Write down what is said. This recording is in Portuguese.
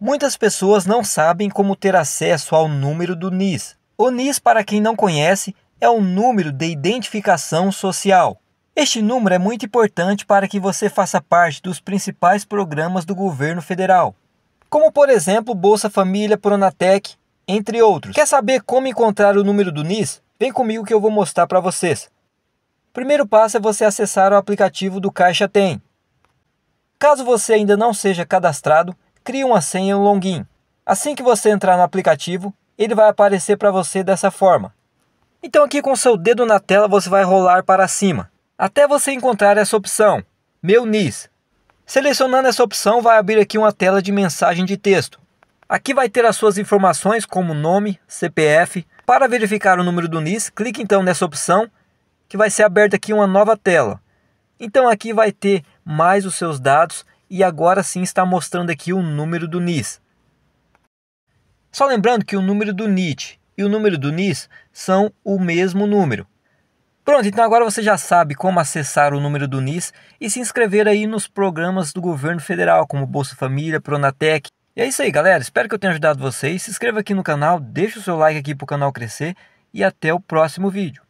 Muitas pessoas não sabem como ter acesso ao número do NIS. O NIS, para quem não conhece, é o número de identificação social. Este número é muito importante para que você faça parte dos principais programas do governo federal, como por exemplo Bolsa Família, Pronatec, entre outros. Quer saber como encontrar o número do NIS? Vem comigo que eu vou mostrar para vocês. O primeiro passo é você acessar o aplicativo do Caixa Tem. Caso você ainda não seja cadastrado, crie uma senha no login. Assim que você entrar no aplicativo, ele vai aparecer para você dessa forma. Então aqui com seu dedo na tela você vai rolar para cima, até você encontrar essa opção, Meu NIS. Selecionando essa opção vai abrir aqui uma tela de mensagem de texto. Aqui vai ter as suas informações como nome, CPF. Para verificar o número do NIS, clique então nessa opção que vai ser aberta aqui uma nova tela. Então aqui vai ter mais os seus dados e agora sim está mostrando aqui o número do NIS. Só lembrando que o número do NIT e o número do NIS são o mesmo número. Pronto, então agora você já sabe como acessar o número do NIS e se inscrever aí nos programas do governo federal, como Bolsa Família, Pronatec. E é isso aí, galera. Espero que eu tenha ajudado vocês. Se inscreva aqui no canal, deixa o seu like aqui para o canal crescer e até o próximo vídeo.